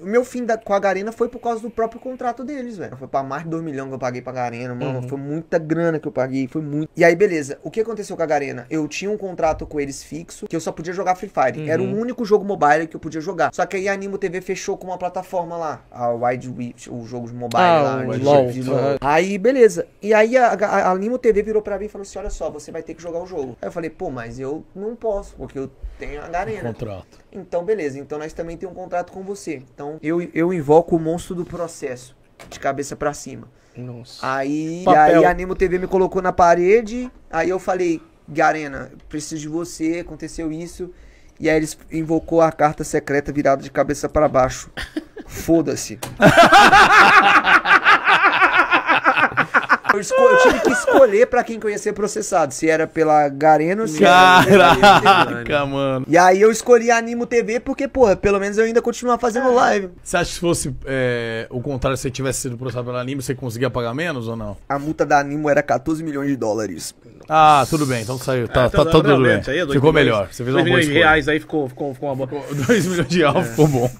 O meu fim da, com a Garena foi por causa do próprio contrato deles, velho. Foi pra mais de 2 milhões que eu paguei pra Garena, mano. Uhum. Foi muita grana que eu paguei, foi muito. E aí, beleza. O que aconteceu com a Garena? Eu tinha um contrato com eles fixo, que eu só podia jogar Free Fire. Uhum. Era o uhum. único jogo mobile que eu podia jogar. Só que aí a Animo TV fechou com uma plataforma lá, a Wide Witch, jogo de mobile ah, lá. De de tá. Aí, beleza. E aí a, a, a Animo TV virou pra mim e falou assim: olha só, você vai ter que jogar o jogo. Aí eu falei, pô, mas eu não posso, porque eu tenho a Garena. Um contrato. Então, beleza. Então nós também temos um contrato com você. Então eu, eu invoco o monstro do processo, de cabeça para cima. Nossa. Aí, aí a Nemo TV me colocou na parede, aí eu falei, Garena, preciso de você, aconteceu isso. E aí eles invocou a carta secreta virada de cabeça para baixo. Foda-se. eu, eu, tive que escolher pra quem que eu ia ser processado. Se era pela Garena ou se Caraca, era mano. E aí eu escolhi a Animo TV porque, porra, pelo menos eu ainda continuava fazendo é. live. Você acha que se fosse é, o contrário, se você tivesse sido processado pela Animo, você conseguia pagar menos ou não? A multa da Animo era 14 milhões de dólares. Ah, tudo bem, então saiu. Tá, é, tá, então, tá tudo bem. Aí, é ficou milhões, melhor. Você fez uma boa escolha. reais aí ficou, ficou, ficou uma boa. 2 milhões de reais é. ficou bom.